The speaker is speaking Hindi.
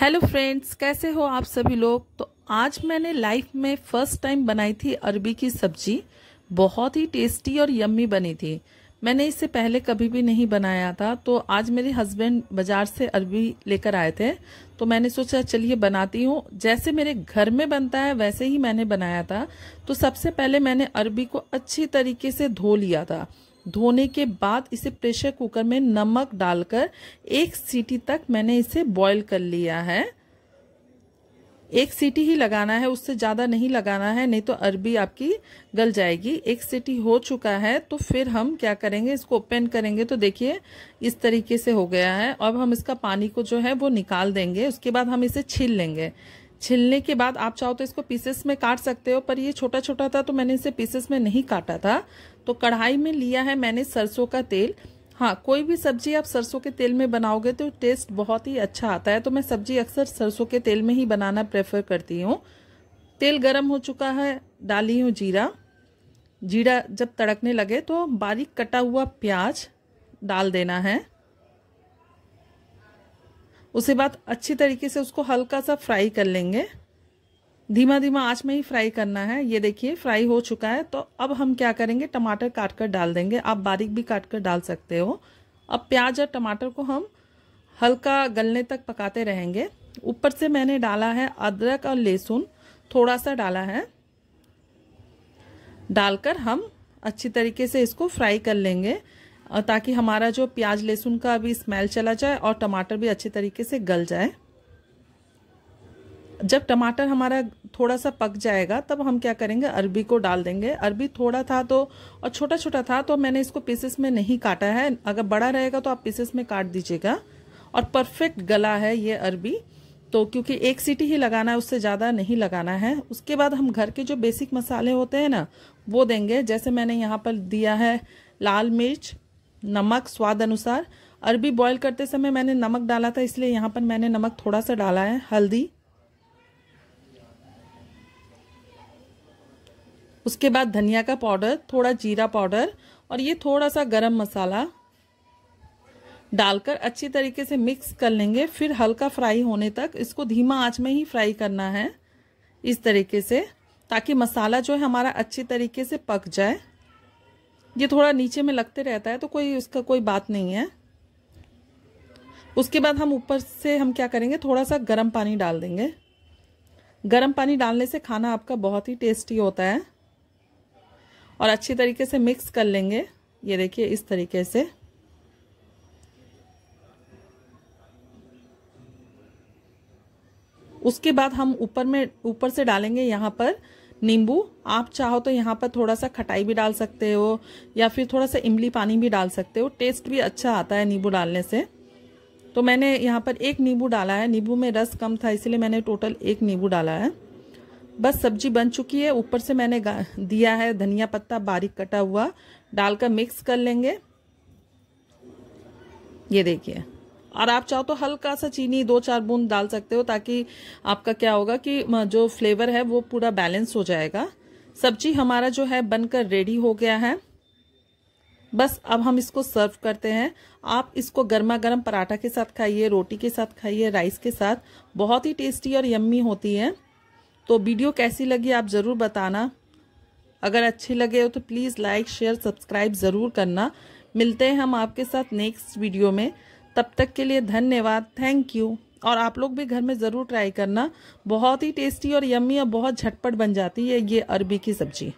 हेलो फ्रेंड्स कैसे हो आप सभी लोग तो आज मैंने लाइफ में फर्स्ट टाइम बनाई थी अरबी की सब्जी बहुत ही टेस्टी और यम्मी बनी थी मैंने इससे पहले कभी भी नहीं बनाया था तो आज मेरे हस्बैंड बाज़ार से अरबी लेकर आए थे तो मैंने सोचा चलिए बनाती हूँ जैसे मेरे घर में बनता है वैसे ही मैंने बनाया था तो सबसे पहले मैंने अरबी को अच्छी तरीके से धो लिया था धोने के बाद इसे प्रेशर कुकर में नमक डालकर एक सीटी तक मैंने इसे बॉईल कर लिया है एक सीटी ही लगाना है उससे ज़्यादा नहीं लगाना है नहीं तो अरबी आपकी गल जाएगी एक सीटी हो चुका है तो फिर हम क्या करेंगे इसको ओपन करेंगे तो देखिए इस तरीके से हो गया है अब हम इसका पानी को जो है वो निकाल देंगे उसके बाद हम इसे छील लेंगे छिलने के बाद आप चाहो तो इसको पीसेस में काट सकते हो पर ये छोटा छोटा था तो मैंने इसे पीसेस में नहीं काटा था तो कढ़ाई में लिया है मैंने सरसों का तेल हाँ कोई भी सब्जी आप सरसों के तेल में बनाओगे तो टेस्ट बहुत ही अच्छा आता है तो मैं सब्जी अक्सर सरसों के तेल में ही बनाना प्रेफर करती हूँ तेल गर्म हो चुका है डाली हूँ जीरा जीरा जब तड़कने लगे तो बारीक कटा हुआ प्याज डाल देना है उसके बाद अच्छी तरीके से उसको हल्का सा फ्राई कर लेंगे धीमा धीमा आँच में ही फ्राई करना है ये देखिए फ्राई हो चुका है तो अब हम क्या करेंगे टमाटर काट कर डाल देंगे आप बारीक भी काट कर डाल सकते हो अब प्याज और टमाटर को हम हल्का गलने तक पकाते रहेंगे ऊपर से मैंने डाला है अदरक और लहसुन थोड़ा सा डाला है डालकर हम अच्छी तरीके से इसको फ्राई कर लेंगे ताकि हमारा जो प्याज लहसुन का अभी स्मेल चला जाए और टमाटर भी अच्छे तरीके से गल जाए जब टमाटर हमारा थोड़ा सा पक जाएगा तब हम क्या करेंगे अरबी को डाल देंगे अरबी थोड़ा था तो और छोटा छोटा था तो मैंने इसको पीसेस में नहीं काटा है अगर बड़ा रहेगा तो आप पीसेस में काट दीजिएगा और परफेक्ट गला है ये अरबी तो क्योंकि एक सीटी ही लगाना है उससे ज़्यादा नहीं लगाना है उसके बाद हम घर के जो बेसिक मसाले होते हैं ना वो देंगे जैसे मैंने यहाँ पर दिया है लाल मिर्च नमक स्वाद अनुसार अरबी बॉईल करते समय मैंने नमक डाला था इसलिए यहाँ पर मैंने नमक थोड़ा सा डाला है हल्दी उसके बाद धनिया का पाउडर थोड़ा जीरा पाउडर और ये थोड़ा सा गरम मसाला डालकर अच्छी तरीके से मिक्स कर लेंगे फिर हल्का फ्राई होने तक इसको धीमा आंच में ही फ्राई करना है इस तरीके से ताकि मसाला जो है हमारा अच्छी तरीके से पक जाए ये थोड़ा नीचे में लगते रहता है तो कोई उसका कोई बात नहीं है उसके बाद हम ऊपर से हम क्या करेंगे थोड़ा सा गर्म पानी डाल देंगे गर्म पानी डालने से खाना आपका बहुत ही टेस्टी होता है और अच्छी तरीके से मिक्स कर लेंगे ये देखिए इस तरीके से उसके बाद हम ऊपर में ऊपर से डालेंगे यहाँ पर नींबू आप चाहो तो यहाँ पर थोड़ा सा खटाई भी डाल सकते हो या फिर थोड़ा सा इमली पानी भी डाल सकते हो टेस्ट भी अच्छा आता है नींबू डालने से तो मैंने यहाँ पर एक नींबू डाला है नींबू में रस कम था इसलिए मैंने टोटल एक नींबू डाला है बस सब्जी बन चुकी है ऊपर से मैंने दिया है धनिया पत्ता बारीक कटा हुआ डालकर मिक्स कर लेंगे ये देखिए और आप चाहो तो हल्का सा चीनी दो चार बूंद डाल सकते हो ताकि आपका क्या होगा कि जो फ्लेवर है वो पूरा बैलेंस हो जाएगा सब्जी हमारा जो है बनकर रेडी हो गया है बस अब हम इसको सर्व करते हैं आप इसको गर्मा गर्म पराठा के साथ खाइए रोटी के साथ खाइए राइस के साथ बहुत ही टेस्टी और यम्मी होती है तो वीडियो कैसी लगी आप ज़रूर बताना अगर अच्छी लगे हो तो प्लीज़ लाइक शेयर सब्सक्राइब ज़रूर करना मिलते हैं हम आपके साथ नेक्स्ट वीडियो में तब तक के लिए धन्यवाद थैंक यू और आप लोग भी घर में ज़रूर ट्राई करना बहुत ही टेस्टी और यम्मी और बहुत झटपट बन जाती है ये अरबी की सब्जी